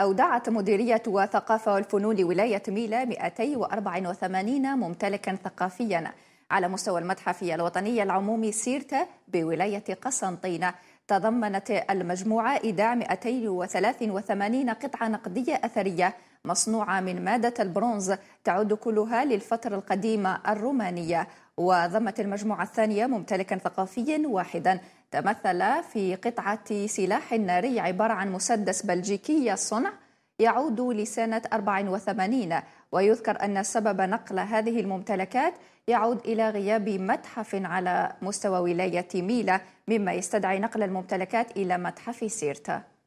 أودعت مديرية الثقافة والفنون لولاية ميلا 284 ممتلكا ثقافيا على مستوى المتحف الوطني العمومي سيرتا بولاية قسنطينة تضمنت المجموعة إيداع 283 قطعة نقدية أثرية مصنوعة من مادة البرونز تعود كلها للفترة القديمة الرومانية وضمت المجموعة الثانية ممتلكا ثقافيا واحدا تمثل في قطعة سلاح ناري عبارة عن مسدس بلجيكي الصنع يعود لسنة 84 ويذكر أن سبب نقل هذه الممتلكات يعود إلى غياب متحف على مستوى ولاية ميلا مما يستدعي نقل الممتلكات إلى متحف سيرتا